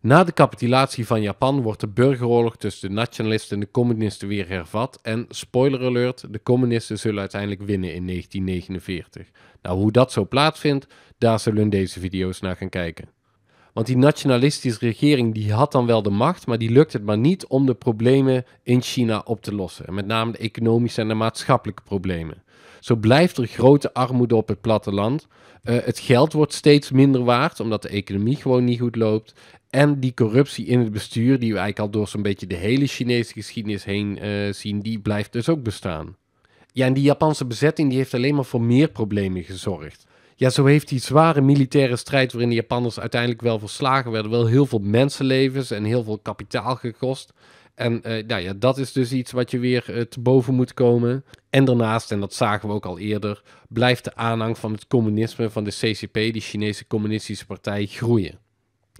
Na de capitulatie van Japan wordt de burgeroorlog tussen de nationalisten en de communisten weer hervat. En spoiler alert: de communisten zullen uiteindelijk winnen in 1949. Nou, hoe dat zo plaatsvindt, daar zullen in deze video's naar gaan kijken. Want die nationalistische regering die had dan wel de macht, maar die lukt het maar niet om de problemen in China op te lossen. met name de economische en de maatschappelijke problemen. Zo blijft er grote armoede op het platteland. Eh, het geld wordt steeds minder waard, omdat de economie gewoon niet goed loopt. En die corruptie in het bestuur, die we eigenlijk al door zo'n beetje de hele Chinese geschiedenis heen eh, zien, die blijft dus ook bestaan. Ja, en die Japanse bezetting die heeft alleen maar voor meer problemen gezorgd. Ja, zo heeft die zware militaire strijd waarin de Japanners uiteindelijk wel verslagen werden, wel heel veel mensenlevens en heel veel kapitaal gekost. En eh, nou ja, dat is dus iets wat je weer eh, te boven moet komen. En daarnaast, en dat zagen we ook al eerder, blijft de aanhang van het communisme, van de CCP, die Chinese Communistische Partij, groeien.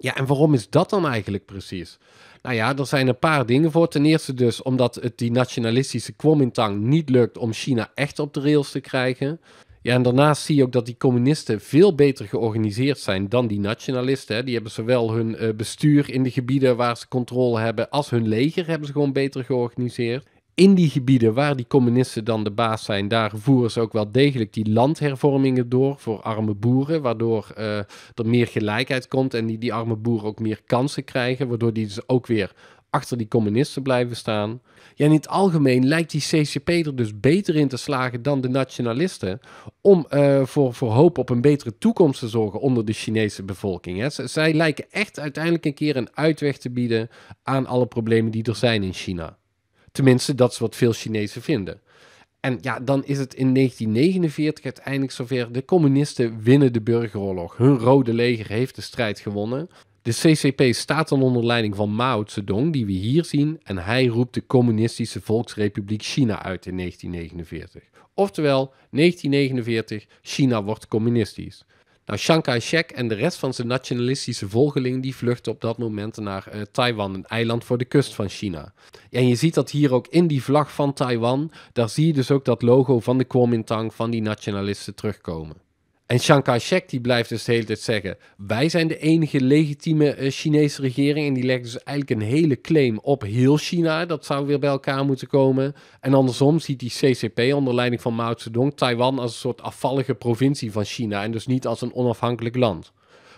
Ja, en waarom is dat dan eigenlijk precies? Nou ja, er zijn een paar dingen voor. Ten eerste dus omdat het die nationalistische Kuomintang niet lukt om China echt op de rails te krijgen. Ja, en daarnaast zie je ook dat die communisten veel beter georganiseerd zijn dan die nationalisten. Hè. Die hebben zowel hun eh, bestuur in de gebieden waar ze controle hebben, als hun leger hebben ze gewoon beter georganiseerd in die gebieden waar die communisten dan de baas zijn, daar voeren ze ook wel degelijk die landhervormingen door voor arme boeren, waardoor eh, er meer gelijkheid komt en die, die arme boeren ook meer kansen krijgen, waardoor die dus ook weer achter die communisten blijven staan. Ja, in het algemeen lijkt die CCP er dus beter in te slagen dan de nationalisten om eh, voor, voor hoop op een betere toekomst te zorgen onder de Chinese bevolking. Hè. Zij lijken echt uiteindelijk een keer een uitweg te bieden aan alle problemen die er zijn in China. Tenminste, dat is wat veel Chinezen vinden. En ja, dan is het in 1949 uiteindelijk zover. De communisten winnen de burgeroorlog. Hun rode leger heeft de strijd gewonnen. De CCP staat dan onder leiding van Mao Zedong, die we hier zien, en hij roept de Communistische Volksrepubliek China uit in 1949. Oftewel, 1949, China wordt communistisch. Nou, Chiang Kai-shek en de rest van zijn nationalistische volgelingen die vluchten op dat moment naar eh, Taiwan, een eiland voor de kust van China. En je ziet dat hier ook in die vlag van Taiwan, daar zie je dus ook dat logo van de Kuomintang van die nationalisten terugkomen. En Chiang Kai-shek die blijft dus de hele tijd zeggen: wij zijn de enige legitieme eh, Chinese regering. En die legt dus eigenlijk een hele claim op heel China. Dat zou weer bij elkaar moeten komen. En andersom ziet die CCP onder leiding van Mao Zedong Taiwan als een soort afvallige provincie van China. En dus niet als een onafhankelijk land.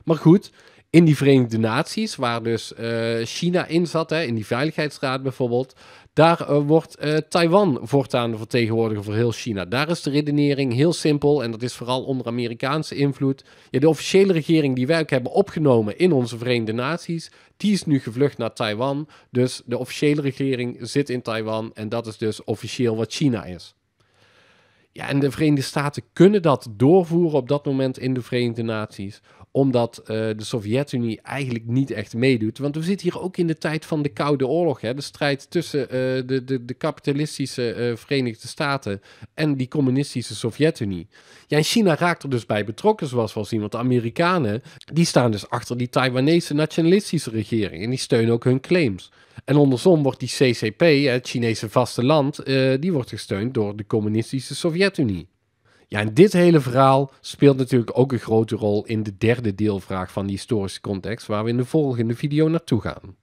Maar goed, in die Verenigde Naties, waar dus eh, China in zat, hè, in die Veiligheidsraad bijvoorbeeld, daar eh, wordt eh, Taiwan voortaan de vertegenwoordiger voor heel China. Daar is de redenering heel simpel en dat is vooral onder Amerikaanse invloed. de officiële regering die wij ook hebben opgenomen in onze Verenigde Naties, die is nu gevlucht naar Taiwan. Dus de officiële regering zit in Taiwan en dat is dus officieel wat China is. Ja, en de Verenigde Staten kunnen dat doorvoeren op dat moment in de Verenigde Naties omdat eh, de Sovjet-Unie eigenlijk niet echt meedoet. Want we zitten hier ook in de tijd van de Koude Oorlog. Hè? De strijd tussen eh, de, de, de, kapitalistische eh, Verenigde Staten en die communistische Sovjet-Unie. Ja, en China raakt er dus bij betrokken, zoals we al zien. Want de Amerikanen, die staan dus achter die Taiwanese nationalistische regering. En die steunen ook hun claims. En ondersom wordt die CCP, het Chinese vasteland, die wordt gesteund door de communistische Sovjet-Unie. Ja, en dit hele verhaal speelt natuurlijk ook een grote rol in de derde deelvraag van die historische context, waar we in de volgende video naartoe gaan.